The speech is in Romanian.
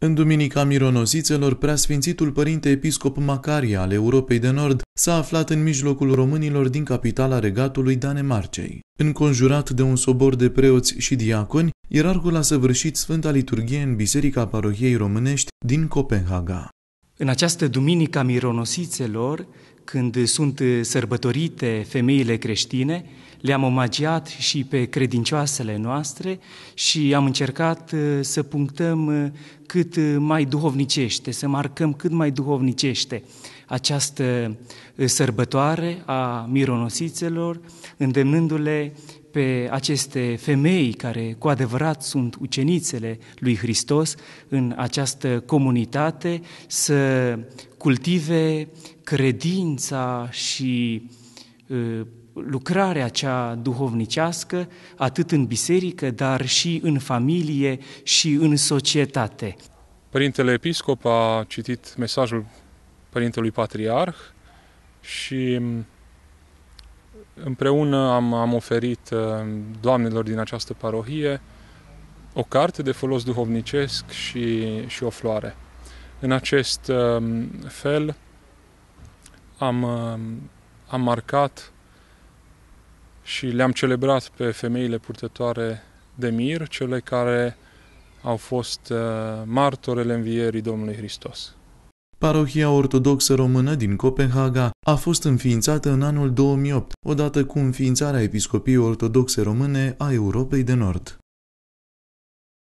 În Duminica Mironosițelor, preasfințitul părinte episcop Macaria al Europei de Nord s-a aflat în mijlocul românilor din capitala regatului Danemarcei. Înconjurat de un sobor de preoți și diaconi, ierarhul a săvârșit Sfânta Liturghie în Biserica Parohiei Românești din Copenhaga. În această Duminica Mironosițelor, când sunt sărbătorite femeile creștine, le-am omagiat și pe credincioasele noastre și am încercat uh, să punctăm uh, cât uh, mai duhovnicește, să marcăm cât mai duhovnicește această sărbătoare a mironosițelor, îndemnându-le pe aceste femei care cu adevărat sunt ucenițele lui Hristos în această comunitate să cultive credința și uh, Ă, lucrarea acea duhovnicească, atât în biserică, dar și în familie și în societate. Părintele Episcop a citit mesajul Părintelui Patriarh și mm, împreună am, am oferit ă, doamnelor din această parohie o carte de folos duhovnicesc și, și o floare. În acest ă, fel am am marcat și le-am celebrat pe femeile purtătoare de mir, cele care au fost uh, martorele învierii Domnului Hristos. Parohia ortodoxă română din Copenhaga a fost înființată în anul 2008, odată cu înființarea Episcopiei Ortodoxe Române a Europei de Nord.